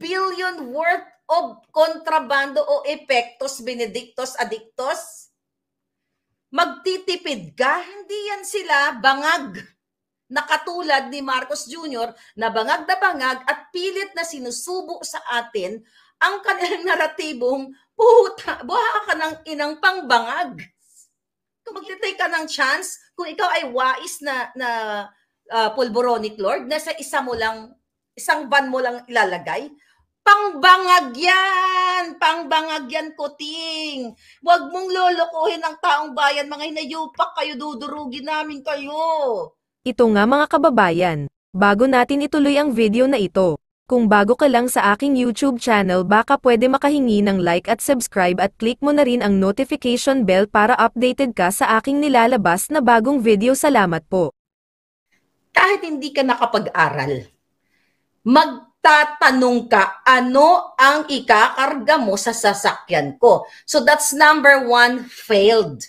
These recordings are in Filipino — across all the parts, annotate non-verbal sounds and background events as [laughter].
billion worth of kontrabando o epektos, benedictos, adiktos? Magtitipid ka? Hindi yan sila bangag na katulad ni Marcos Jr. na bangag na bangag at pilit na sinusubo sa atin ang kanilang naratibong puta, buha ka ng inang pangbangag. Kung magtitay ka ng chance, kung ikaw ay wais na, na uh, ah, pulboronic lord, na sa isa mo lang, isang van mo lang ilalagay, Pangbangag yan! Pangbangag yan, kuting! Huwag mong lolokohin ang taong bayan, mga hinayupak kayo, dudurugin namin kayo! Ito nga mga kababayan, bago natin ituloy ang video na ito, kung bago ka lang sa aking YouTube channel baka pwede makahingi ng like at subscribe at click mo na rin ang notification bell para updated ka sa aking nilalabas na bagong video. Salamat po. Kahit hindi ka nakapag-aral, mag tatanong ka, ano ang ikakarga mo sa sasakyan ko? So that's number one, failed.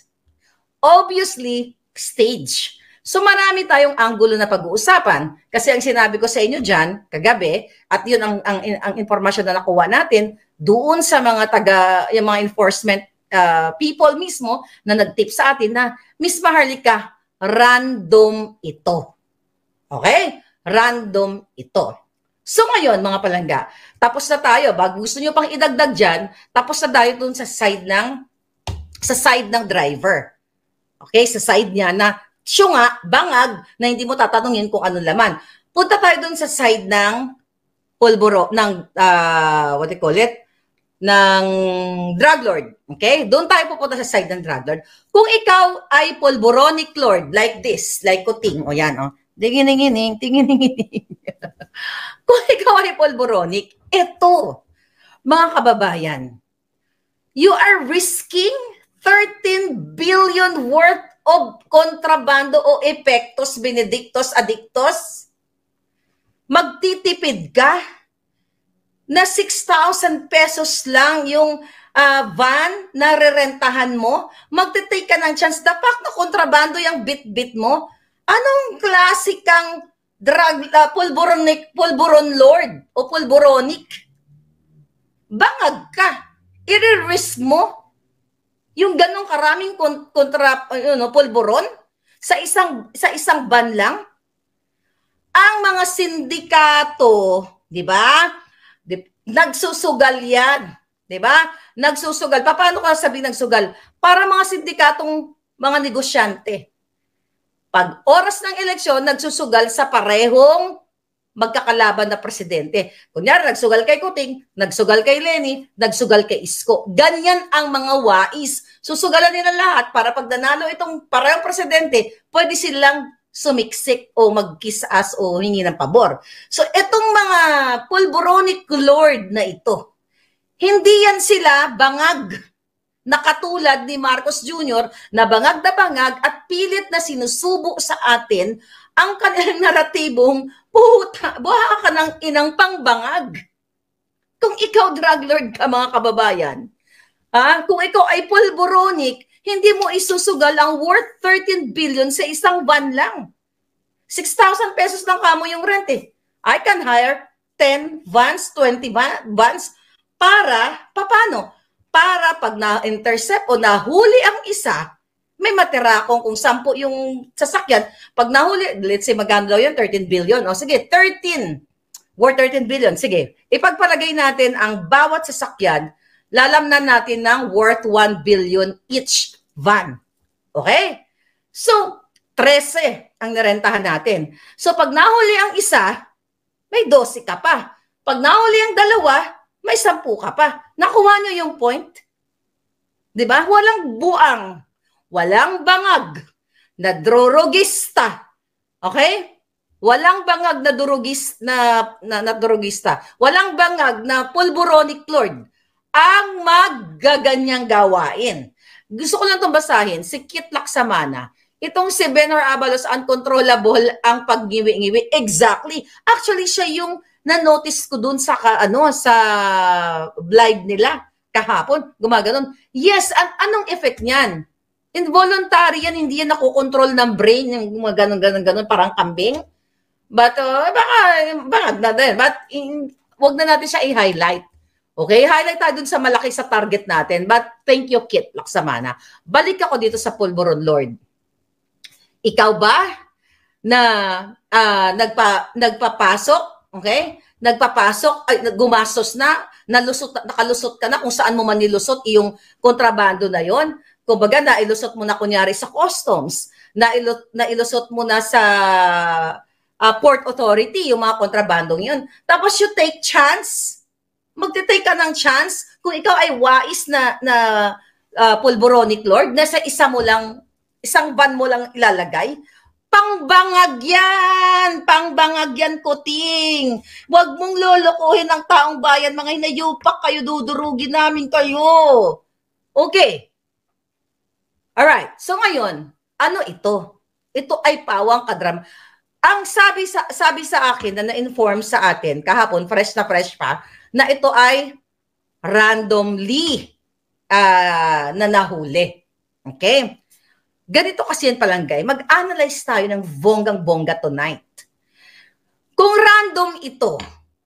Obviously, stage. So marami tayong anggulo na pag-uusapan. Kasi ang sinabi ko sa inyo dyan, kagabi, at yun ang, ang, ang informasyon na nakuha natin, doon sa mga taga, yung mga enforcement uh, people mismo na nagtip sa atin na, Miss Maharlika, random ito. Okay? Random ito. So ngayon, mga palangga, tapos na tayo. Bag gusto niyo pang idagdag diyan, tapos na tayo dun sa side ng sa side ng driver. Okay, sa side niya na syunga, bangag, na hindi mo tatanungin kung anong laman. Punta tayo dun sa side ng pulburo, ng, uh, what do you call it? ng drug lord. Okay? Doon tayo pupunta sa side ng drug lord. Kung ikaw ay polboronic lord, like this, like kuting, o yan, o. Oh. Dinginingining, tinginingining. [laughs] Kung ikaw ay polboronic, eto, mga kababayan, you are risking 13 billion worth of kontrabando o epektos, benedictos, adictos. Magtitipid ka na 6,000 pesos lang yung uh, van na rerentahan mo, magte-take ka ng chance. Dapak na kontrabando yung bit-bit mo Anong klasikang drug, uh, ah, pulburonic, pulburon lord o pulburonic? Bangag ka. Iririsk mo yung ganong karaming kontra, ah, you know, pulburon sa isang, sa isang ban lang. Ang mga sindikato, di ba? Nagsusugal yan. 'di ba? Nagsusugal. Paano ka sabi nagsugal? Para mga sindikatong mga negosyante. Pag oras ng eleksyon, nagsusugal sa parehong magkakalaban na presidente. Kunyari, nagsugal kay Kuting, nagsugal kay Lenny, nagsugal kay Isko. Ganyan ang mga wais. Susugalan nila lahat para pag nanalo itong parehong presidente, pwede silang sumiksik o magkisas o hingi ng pabor. So itong mga pulboronic lord na ito, hindi yan sila bangag na katulad ni Marcos Jr. na bangag na bangag at pilit na sinusubo sa atin ang kanilang naratibong puta, buha ka ng inang pangbangag. Kung ikaw drug lord ka mga kababayan, ha? kung ikaw ay pulboronic, hindi mo isusugal ang worth 13 billion sa isang van lang. 6,000 pesos lang kamo yung rent eh. I can hire 10 vans, 20 vans para papano? para pag na-intercept o nahuli ang isa, may matira akong kung sampu yung sasakyan. Pag nahuli, let's say magkano daw yun, 13 billion. O sige, 13. Worth 13 billion. Sige, ipagpalagay natin ang bawat sasakyan, lalamnan natin ng worth 1 billion each van. Okay? So, 13 ang narentahan natin. So, pag nahuli ang isa, may 12 ka pa. Pag nahuli ang dalawa, may sampu ka pa. Nakuha niyo yung point? Di ba? Walang buang, walang bangag na drorogista. Okay? Walang bangag na durugis na, na, na durugista. Walang bangag na pulboronic lord ang maggaganyang gawain. Gusto ko lang itong basahin, si Kit Laksamana. Itong si Benor Abalos, uncontrollable ang paggiwi-ngiwi. Exactly. Actually, siya yung na-notice ko doon sa ano sa live nila kahapon, gumaganon. Yes, an anong effect niyan? Involuntary yan, hindi yan nakokontrol ng brain, yung mga ganun ganun ganon, parang kambing. But, uh, baka, baka na din. But, in, wag na natin siya i-highlight. Okay, highlight tayo dun sa malaki sa target natin. But, thank you, Kit Laksamana. Balik ako dito sa Pulboron Lord. Ikaw ba na uh, nagpa, nagpapasok Okay? Nagpapasok, ay, gumastos na, nalusot, nakalusot ka na kung saan mo man nilusot yung kontrabando na yon. Kumbaga, nailusot mo na kunyari sa customs, nailot, nailusot mo na sa uh, port authority, yung mga kontrabandong yon. Tapos you take chance, magte-take ka ng chance kung ikaw ay wais na, na uh, ah, pulboronic lord, na sa isa mo lang, isang van mo lang ilalagay, Pangbangag yan! Pangbangag yan, kuting! Huwag mong lolokohin ang taong bayan. Mga hinayupak kayo, dudurugin namin kayo. Okay. Alright. So ngayon, ano ito? Ito ay pawang kadram. Ang sabi sa, sabi sa akin na na-inform sa atin kahapon, fresh na fresh pa, na ito ay randomly uh, ah, na nahuli. Okay? Ganito kasi yan palanggay, mag-analyze tayo ng bonggang-bongga tonight. Kung random ito,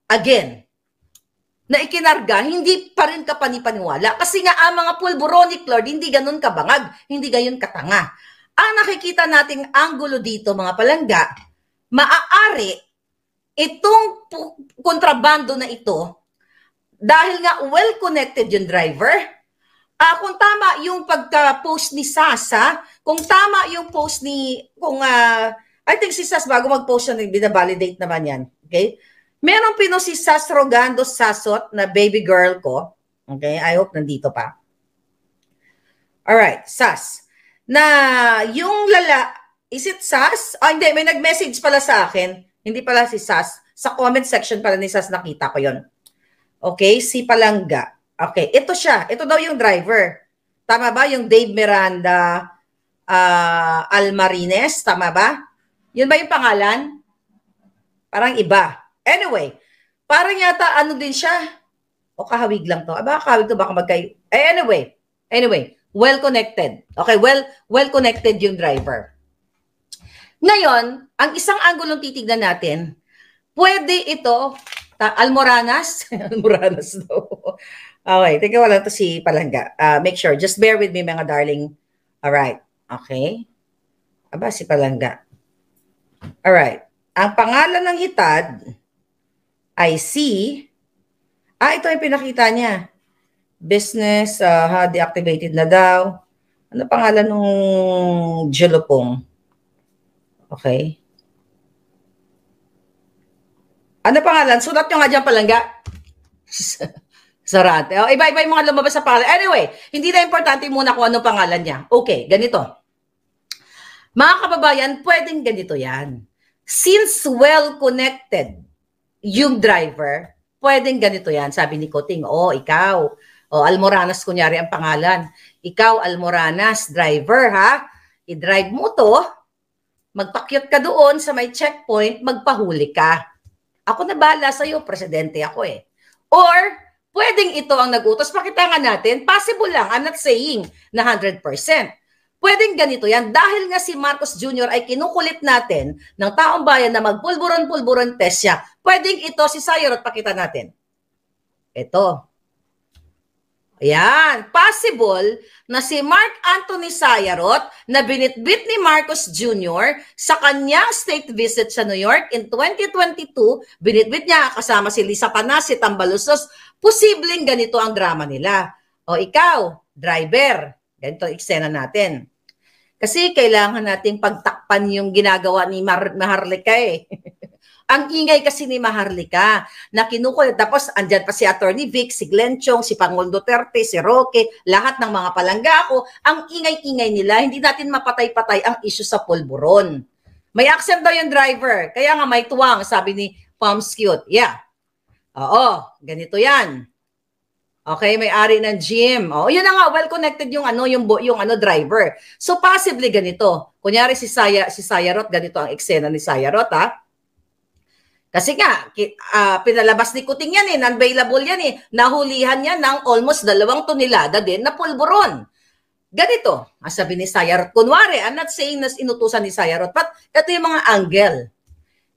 again, na ikinarga, hindi pa rin ka panipaniwala. Kasi nga ang mga pulboronic Lord, hindi ganun kabangag, hindi gayon katanga. Ang nakikita nating angulo dito mga palangga, maaari itong kontrabando na ito, dahil nga well-connected yung driver, uh, kung tama yung pagka-post ni Sasa, kung tama yung post ni, kung, uh, I think si Sas, bago mag-post siya, binabalidate naman yan. Okay? Merong pino si Sas Rogando Sasot na baby girl ko. Okay? I hope nandito pa. Alright, Sas. Na yung lala, is it Sas? Ah, hindi, may nag-message pala sa akin. Hindi pala si Sas. Sa comment section pala ni Sas nakita ko yon. Okay, si Palangga. Okay, ito siya. Ito daw yung driver. Tama ba? Yung Dave Miranda uh, Almarines, tama ba? Yun ba yung pangalan? Parang iba. Anyway, parang yata ano din siya. O kahawig lang to. Aba, kahawig to. Baka magkay... Eh, anyway. Anyway, well-connected. Okay, well, well-connected yung driver. Ngayon, ang isang ng titignan natin, pwede ito, ta, Almoranas, [laughs] Almoranas daw. Okay, teka wala to si Palangga. Uh, make sure, just bear with me mga darling. All right. okay. Aba, si Palangga. right. ang pangalan ng hitad ay si, ah, ito yung pinakita niya. Business, uh, ah, ha, deactivated na daw. Ano pangalan ng Julopong? Okay. Ano pangalan? Sulat nyo nga dyan, Palangga. [laughs] Sarate. Oh, iba-iba yung mga lumabas sa pangalan. Anyway, hindi na importante muna kung ano pangalan niya. Okay, ganito. Mga kababayan, pwedeng ganito yan. Since well-connected yung driver, pwedeng ganito yan. Sabi ni Koting, oh, ikaw. Oh, Almoranas kunyari ang pangalan. Ikaw, Almoranas, driver ha. I-drive mo to. Magpakyot ka doon sa may checkpoint, magpahuli ka. Ako na bala sa'yo, presidente ako eh. Or, Pwedeng ito ang nagutos. Pakita nga natin, possible lang. I'm not saying na 100%. Pwedeng ganito yan dahil nga si Marcos Jr. ay kinukulit natin ng taong bayan na magpulburon-pulburon test siya. Pwedeng ito si Sayor at pakita natin. Ito. Ayan, possible na si Mark Anthony Sayarot na binitbit ni Marcos Jr. sa kanyang state visit sa New York in 2022, binitbit niya kasama si Lisa Panas, si Tambalusos, posibleng ganito ang drama nila. O ikaw, driver, ganito eksena natin. Kasi kailangan nating pagtakpan yung ginagawa ni Mar Maharlika eh. [laughs] Ang ingay kasi ni Maharlika na kinukulit. Tapos andyan pa si Attorney Vic, si Glenn Chong, si Pangol Duterte, si Roque, lahat ng mga palangga ako. Ang ingay-ingay nila, hindi natin mapatay-patay ang issue sa polburon. May accent daw yung driver. Kaya nga may tuwang, sabi ni Palms Cute. Yeah. Oo, ganito yan. Okay, may ari ng gym. Oh, yun na nga, well connected yung ano, yung yung ano driver. So possibly ganito. Kunyari si Saya si Sayarot ganito ang eksena ni Sayarot ha. Kasi nga, uh, pinalabas ni Kuting yan eh, unavailable yan eh. Nahulihan niya ng almost dalawang tonelada din na pulburon. Ganito, ang sabi ni Sayarot. Kunwari, I'm not saying na inutusan ni Sayarot, but ito yung mga angle.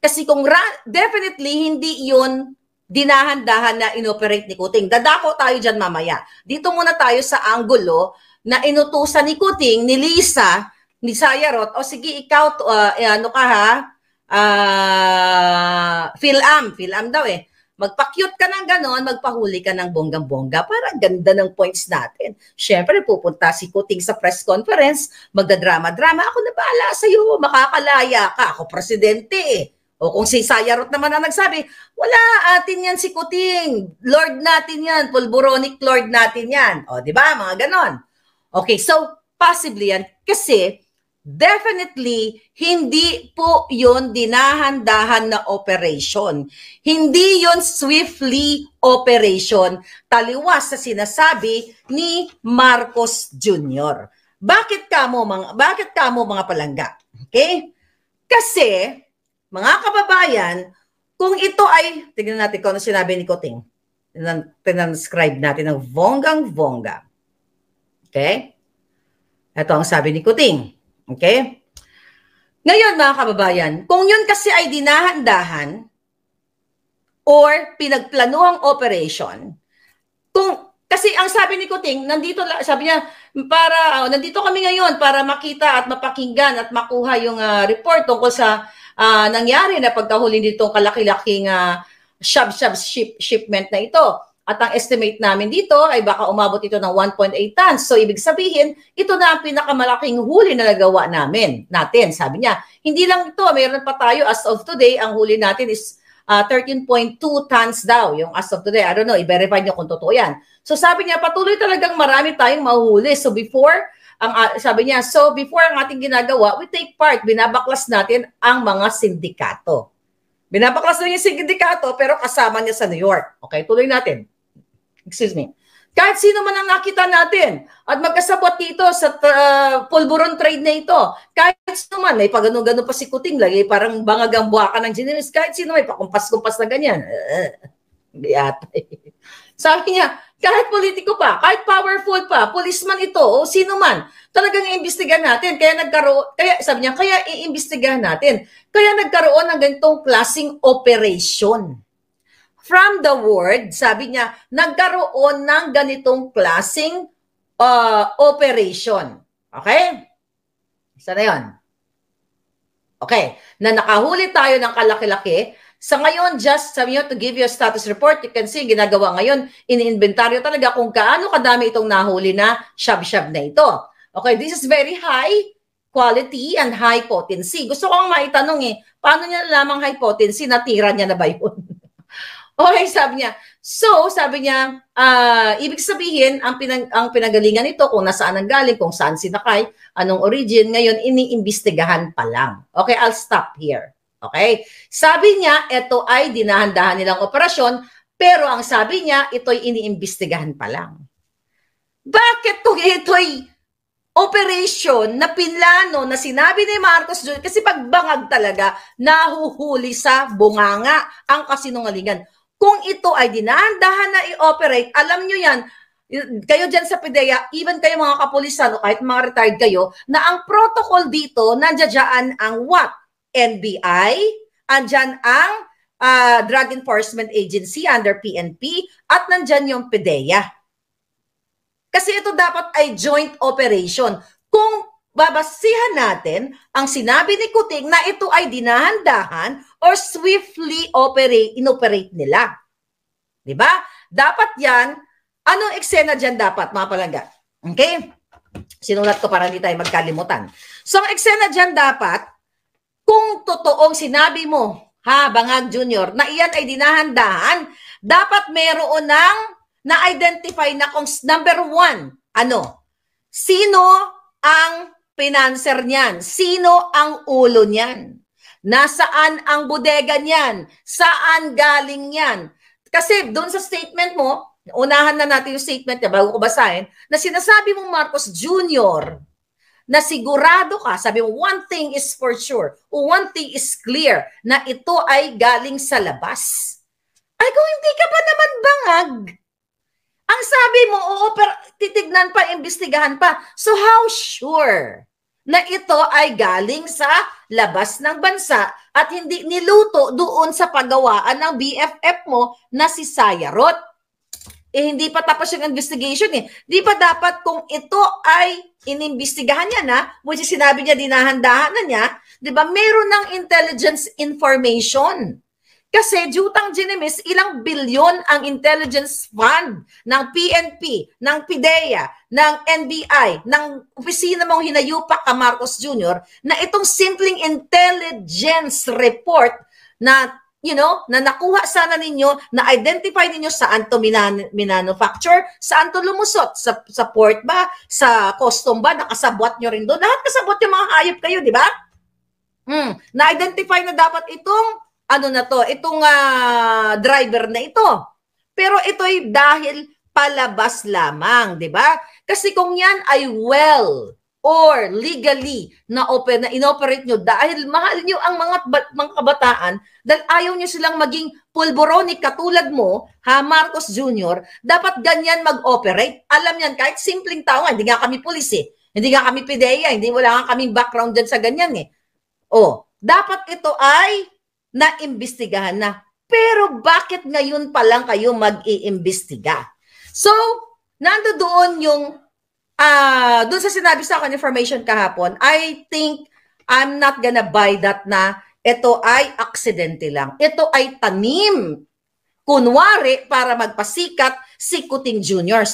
Kasi kung ra- definitely hindi yun dinahandahan na inoperate ni Kuting. Dadako tayo dyan mamaya. Dito muna tayo sa angulo na inutusan ni Kuting, ni Lisa, ni Sayarot, o sige ikaw, uh, ano ka ha, uh, ah, Philam, Philam daw eh. Magpa-cute ka ng ganon, magpahuli ka ng bonggang-bongga. para ganda ng points natin. Siyempre, pupunta si Kuting sa press conference, magdadrama-drama. Ako na bahala sa'yo, makakalaya ka. Ako presidente eh. O kung si Sayarot naman ang nagsabi, wala, atin yan si Kuting. Lord natin yan, Pulburonic Lord natin yan. O, di ba? Mga ganon. Okay, so possibly yan kasi definitely hindi po yon dinahandahan na operation. Hindi yon swiftly operation taliwas sa sinasabi ni Marcos Jr. Bakit kamo mga bakit kamo mga palangga? Okay? Kasi mga kababayan, kung ito ay tingnan natin kung ano sinabi ni Koting. Tinascribe natin ng vonggang vonga. Okay? Ito ang sabi ni Kuting. Okay? Ngayon mga kababayan, kung yun kasi ay dinahandahan or pinagplanuhang operation, kung kasi ang sabi ni Kuting, nandito sabi niya para oh, nandito kami ngayon para makita at mapakinggan at makuha yung uh, report tungkol sa uh, nangyari na pagkahuli nitong kalaki-laking uh, shab-shab ship, shipment na ito. At ang estimate namin dito ay baka umabot ito ng 1.8 tons. So ibig sabihin, ito na ang pinakamalaking huli na nagawa namin, natin, sabi niya. Hindi lang ito, mayroon pa tayo as of today, ang huli natin is uh, ah, 13.2 tons daw, yung as of today. I don't know, i-verify niyo kung totoo yan. So sabi niya, patuloy talagang marami tayong mahuhuli. So before, ang uh, sabi niya, so before ang ating ginagawa, we take part, binabaklas natin ang mga sindikato. Binabaklas na yung sindikato pero kasama niya sa New York. Okay, tuloy natin. Excuse me. Kahit sino man ang nakita natin at magkasabot dito sa uh, pulburon trade na ito. Kahit sino man, may pagano-gano pa si Kuting lagi, parang bangagang ang buwakan ng generis. Kahit sino may pakumpas-kumpas na ganyan. [laughs] Hindi uh, yata. Eh. Sabi niya, kahit politiko pa, kahit powerful pa, policeman ito o sino man, talagang iimbestigahan natin. Kaya nagkaroon, kaya sabi niya, kaya iimbestigahan natin. Kaya nagkaroon ng ganitong klasing operation from the word, sabi niya, nagkaroon ng ganitong klasing uh, operation. Okay? Isa na yun. Okay. Na nakahuli tayo ng kalaki-laki. Sa ngayon, just sa you to give you a status report, you can see, ginagawa ngayon, iniinventaryo talaga kung kaano kadami itong nahuli na shab-shab na ito. Okay, this is very high quality and high potency. Gusto kong maitanong eh, paano niya lamang high potency, natira niya na ba yun? Okay, sabi niya. So, sabi niya, uh, ibig sabihin, ang, pinag ang pinagalingan nito, kung nasaan ang galing, kung saan sinakay, anong origin, ngayon, iniimbestigahan pa lang. Okay, I'll stop here. Okay? Sabi niya, ito ay dinahandahan nilang operasyon, pero ang sabi niya, ito'y iniimbestigahan pa lang. Bakit ito, ito'y operation na pinlano na sinabi ni Marcos Jr. kasi pagbangag talaga nahuhuli sa bunganga ang kasinungalingan. Kung ito ay dinahan-dahan na i-operate, alam nyo yan, kayo dyan sa PDEA, even kayo mga kapulisan o kahit mga retired kayo, na ang protocol dito, nandiyan ang what? NBI, andyan ang uh, Drug Enforcement Agency under PNP, at nandyan yung PDEA. Kasi ito dapat ay joint operation babasihan natin ang sinabi ni Kuting na ito ay dinahandahan or swiftly operate, inoperate nila. Di ba? Dapat yan, anong eksena diyan dapat, mga palangga? Okay? Sinulat ko para hindi tayo magkalimutan. So, ang eksena diyan dapat, kung totoong sinabi mo, ha, Bangag Junior, na iyan ay dinahandahan, dapat meron ng na-identify na kung number one, ano, sino ang financer niyan? Sino ang ulo niyan? Nasaan ang bodega niyan? Saan galing niyan? Kasi doon sa statement mo, unahan na natin yung statement niya bago ko basahin, na sinasabi mong Marcos Jr., na sigurado ka, sabi mo, one thing is for sure, one thing is clear, na ito ay galing sa labas. Ay, kung hindi ka pa naman bangag, ang sabi mo, oo, pero titignan pa, imbestigahan pa. So how sure na ito ay galing sa labas ng bansa at hindi niluto doon sa pagawaan ng BFF mo na si Sayarot. Eh, hindi pa tapos yung investigation eh. Di pa dapat kung ito ay inimbestigahan niya na, which is sinabi niya dinahandahan na niya, di ba meron ng intelligence information kasi Jutang Ginimis, ilang bilyon ang intelligence fund ng PNP, ng PIDEA, ng NBI, ng opisina mong hinayupak ka Marcos Jr. na itong simpleng intelligence report na you know, na nakuha sana ninyo, na identify ninyo saan to minan- minanufacture, saan to lumusot, sa, sa port ba, sa custom ba, nakasabwat nyo rin doon. Lahat kasabwat yung mga hayop kayo, di ba? Hmm. Na-identify na dapat itong ano na to, itong uh, driver na ito. Pero ito ay dahil palabas lamang, di ba? Kasi kung yan ay well or legally na open na inoperate nyo dahil mahal nyo ang mga, mga kabataan dahil ayaw nyo silang maging pulboronic katulad mo, ha, Marcos Jr., dapat ganyan mag-operate. Alam yan, kahit simpleng tao nga, hindi nga kami pulis eh. Hindi nga kami pideya, hindi wala nga kaming background dyan sa ganyan eh. O, oh, dapat ito ay na imbestigahan na. Pero bakit ngayon pa lang kayo mag-iimbestiga? So, nando doon yung uh, doon sa sinabi sa akin information kahapon, I think I'm not gonna buy that na ito ay aksidente lang. Ito ay tanim. Kunwari, para magpasikat si Kuting Jr.